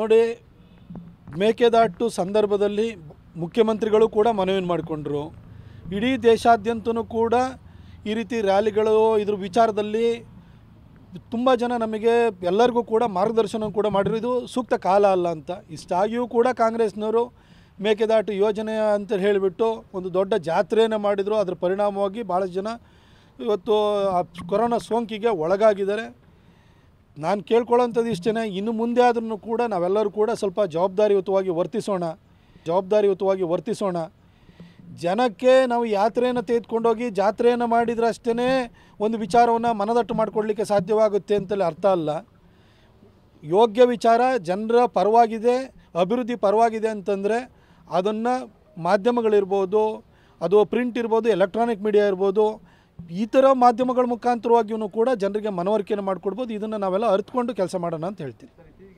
ನೋಡಿ ಮೇಕೆದಾಟು ಸಂದರ್ಭದಲ್ಲಿ ಮುಖ್ಯಮಂತ್ರಿಗಳು ಕೂಡ ಮನವಿ ಮಾಡಿಕೊಂಡ್ರು ಇಡೀ ದೇಶಾದ್ಯಂತನೂ ಕೂಡ ಈ ರೀತಿ ರ್ಯಾಲಿಗಳು ಇದ್ರ ವಿಚಾರದಲ್ಲಿ ತುಂಬ ಜನ ನಮಗೆ ಎಲ್ಲರಿಗೂ ಕೂಡ ಮಾರ್ಗದರ್ಶನ ಕೂಡ ಮಾಡಿರೋದು ಇದು ಸೂಕ್ತ ಕಾಲ ಅಲ್ಲ ಅಂತ ಇಷ್ಟಾಗಿಯೂ ಕೂಡ ಕಾಂಗ್ರೆಸ್ನವರು ಮೇಕೆದಾಟು ಯೋಜನೆ ಅಂತ ಹೇಳಿಬಿಟ್ಟು ಒಂದು ದೊಡ್ಡ ಜಾತ್ರೆಯನ್ನು ಮಾಡಿದರು ಅದರ ಪರಿಣಾಮವಾಗಿ ಭಾಳಷ್ಟು ಜನ ಇವತ್ತು ಆ ಕೊರೋನಾ ಸೋಂಕಿಗೆ ಒಳಗಾಗಿದ್ದಾರೆ ನಾನು ಕೇಳ್ಕೊಳ್ಳೋಂಥದ್ದು ಇಷ್ಟೇ ಇನ್ನು ಮುಂದೆ ಆದ್ರೂ ಕೂಡ ನಾವೆಲ್ಲರೂ ಕೂಡ ಸ್ವಲ್ಪ ಜವಾಬ್ದಾರಿಯುತವಾಗಿ ವರ್ತಿಸೋಣ ಜವಾಬ್ದಾರಿಯುತವಾಗಿ ವರ್ತಿಸೋಣ ಜನಕ್ಕೆ ನಾವು ಯಾತ್ರೆಯನ್ನು ತೆಗೆದುಕೊಂಡೋಗಿ ಜಾತ್ರೆಯನ್ನು ಮಾಡಿದ್ರಷ್ಟೇ ಒಂದು ವಿಚಾರವನ್ನು ಮನದಟ್ಟು ಮಾಡಿಕೊಡ್ಲಿಕ್ಕೆ ಸಾಧ್ಯವಾಗುತ್ತೆ ಅಂತಲೇ ಅರ್ಥ ಅಲ್ಲ ಯೋಗ್ಯ ವಿಚಾರ ಜನರ ಪರವಾಗಿದೆ ಅಭಿವೃದ್ಧಿ ಪರವಾಗಿದೆ ಅಂತಂದರೆ ಅದನ್ನು ಮಾಧ್ಯಮಗಳಿರ್ಬೋದು ಅದು ಪ್ರಿಂಟ್ ಇರ್ಬೋದು ಎಲೆಕ್ಟ್ರಾನಿಕ್ ಮೀಡಿಯಾ ಇರ್ಬೋದು ಈ ಥರ ಮಾಧ್ಯಮಗಳ ಮುಖಾಂತರವಾಗಿಯೂ ಕೂಡ ಜನರಿಗೆ ಮನವರಿಕೆಯನ್ನು ಮಾಡಿಕೊಡ್ಬೋದು ಇದನ್ನು ನಾವೆಲ್ಲ ಅರ್ತ್ಕೊಂಡು ಕೆಲಸ ಮಾಡೋಣ ಅಂತ ಹೇಳ್ತೀನಿ